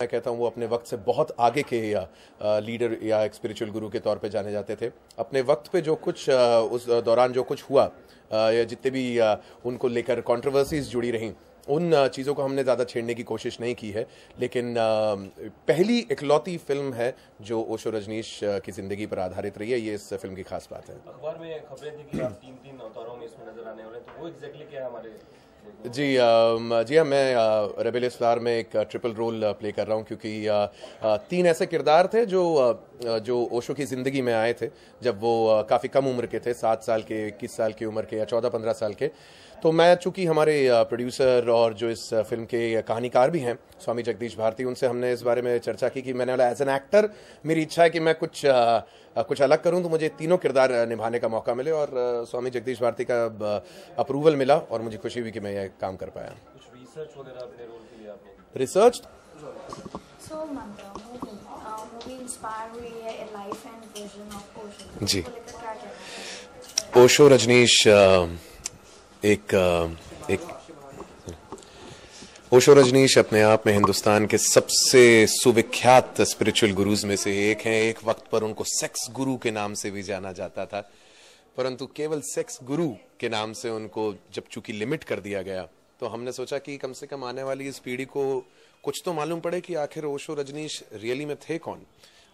मैं कहता हूँ वो अपने वक्त से बहुत आगे के या लीडर या एक स्पिरिचुअल गुरु के तौर पे जाने जाते थे अपने वक्त पे जो कुछ उस दौरान जो कुछ हुआ या जितने भी उनको लेकर कंट्रोवर्सीज जुड़ी रहीं उन चीज़ों को हमने ज़्यादा छेड़ने की कोशिश नहीं की है लेकिन पहली इकलौती फिल्म है जो ओशो रजनीश की ज़िंदगी पर आधारित रही है ये इस फिल्म की खास बात है अखबार में खबरें थी कि आप तीन तीन अवतारों में इसमें नजर आने वाले तो वो एग्जैक्टली क्या है हमारे जी जी हाँ मैं रबेल इसदार में एक ट्रिपल रोल प्ले कर रहा हूँ क्योंकि तीन ऐसे किरदार थे जो जो ओशो की ज़िंदगी में आए थे जब वो काफ़ी कम उम्र के थे सात साल के इक्कीस साल की उम्र के या चौदह पंद्रह साल के तो मैं चूंकि हमारे प्रोड्यूसर और जो इस फिल्म के कहानीकार भी हैं स्वामी जगदीश भारती उनसे हमने इस बारे में चर्चा की कि मैंने बोला एज एन एक्टर मेरी इच्छा है कि मैं कुछ कुछ अलग करूं तो मुझे तीनों किरदार निभाने का मौका मिले और स्वामी जगदीश भारती का अप्रूवल मिला और मुझे खुशी हुई कि मैं में यह काम कर पाया रिसर्च वगैरह अपने रोल के लिए आपने रिसर्च uh, जी ओशो रजनीश uh, एक uh, एक ओशो रजनीश अपने आप में हिंदुस्तान के सबसे सुविख्यात स्पिरिचुअल गुरुज में से एक हैं एक वक्त पर उनको सेक्स गुरु के नाम से भी जाना जाता था परंतु केवल सेक्स गुरु के नाम से उनको जब चूंकि लिमिट कर दिया गया तो हमने सोचा कि कम से कम आने वाली इस पीढ़ी को कुछ तो मालूम पड़े कि आखिर ओशो रजनीश रियली में थे कौन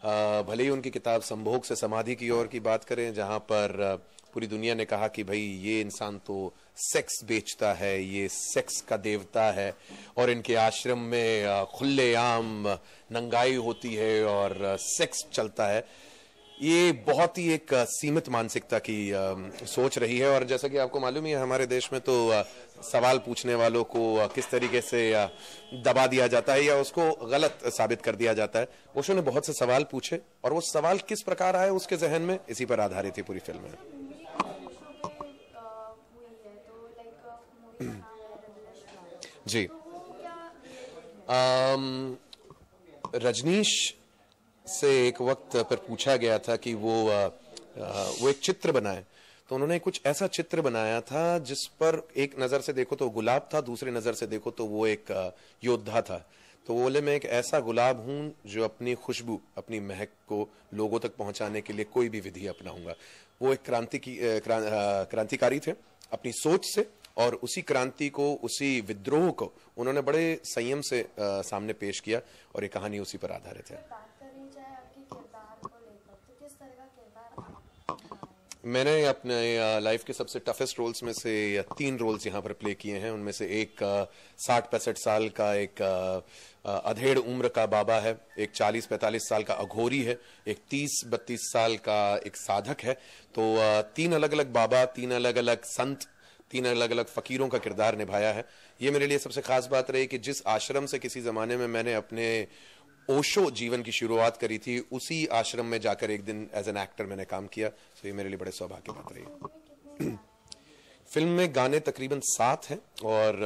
आ, भले ही उनकी किताब संभोग से समाधि की ओर की बात करें जहां पर पूरी दुनिया ने कहा कि भाई ये इंसान तो सेक्स बेचता है ये सेक्स का देवता है और इनके आश्रम में खुलेआम नंगाई होती है और सेक्स चलता है ये बहुत ही एक सीमित मानसिकता की सोच रही है और जैसा कि आपको मालूम ही है हमारे देश में तो सवाल पूछने वालों को किस तरीके से दबा दिया जाता है या उसको गलत साबित कर दिया जाता है ओशो ने बहुत से सवाल पूछे और वो सवाल किस प्रकार आए उसके जहन में इसी पर आधारित है पूरी फिल्म में जी रजनीश से एक वक्त पर पूछा गया था कि वो वो एक चित्र बनाए तो उन्होंने कुछ ऐसा चित्र बनाया था जिस पर एक नज़र से देखो तो गुलाब था दूसरी नज़र से देखो तो वो एक योद्धा था तो बोले मैं एक ऐसा गुलाब हूं जो अपनी खुशबू अपनी महक को लोगों तक पहुंचाने के लिए कोई भी विधि अपनाऊंगा वो एक क्रांति की क्रां, क्रांतिकारी थे अपनी सोच से और उसी क्रांति को उसी विद्रोह को उन्होंने बड़े संयम से आ, सामने पेश किया और ये कहानी उसी पर आधारित है मैंने अपने लाइफ के सबसे टफेस्ट रोल्स में से तीन रोल्स यहाँ पर प्ले किए हैं उनमें से एक साठ पैंसठ साल का एक अधेड़ उम्र का बाबा है एक चालीस पैंतालीस साल का अघोरी है एक तीस बत्तीस साल का एक साधक है तो तीन अलग अलग बाबा तीन अलग अलग संत तीन अलग अलग फकीरों का किरदार निभाया है ये मेरे लिए सबसे खास बात रही कि जिस आश्रम से किसी ज़माने में मैंने अपने ओशो जीवन की शुरुआत करी थी उसी आश्रम में जाकर एक दिन एज एन एक्टर मैंने काम किया तो ये मेरे लिए बड़े सौभाग्य बात रही फिल्म में गाने तकरीबन सात हैं और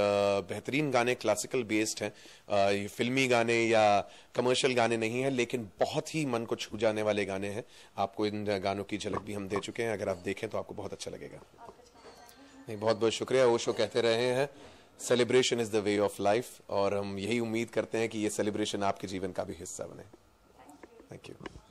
बेहतरीन गाने क्लासिकल बेस्ड हैं ये फिल्मी गाने या कमर्शियल गाने नहीं हैं लेकिन बहुत ही मन को छू जाने वाले गाने हैं आपको इन गानों की झलक भी हम दे चुके हैं अगर आप देखें तो आपको बहुत अच्छा लगेगा नहीं बहुत बहुत शुक्रिया ओशो कहते रहे हैं celebration is the way of life और हम यही उम्मीद करते हैं कि ये सेलिब्रेशन आपके जीवन का भी हिस्सा बने थैंक यू